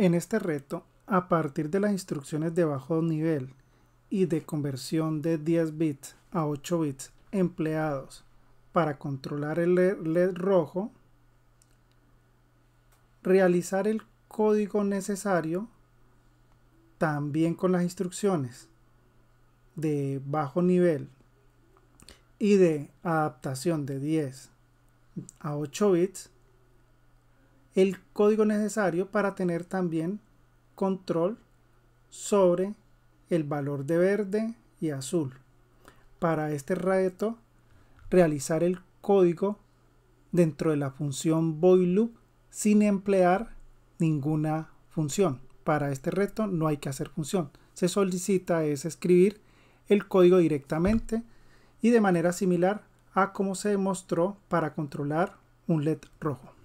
En este reto, a partir de las instrucciones de bajo nivel y de conversión de 10 bits a 8 bits empleados para controlar el LED rojo, realizar el código necesario también con las instrucciones de bajo nivel y de adaptación de 10 a 8 bits el código necesario para tener también control sobre el valor de verde y azul. Para este reto, realizar el código dentro de la función void loop sin emplear ninguna función. Para este reto no hay que hacer función. Se solicita es escribir el código directamente y de manera similar a como se demostró para controlar un LED rojo.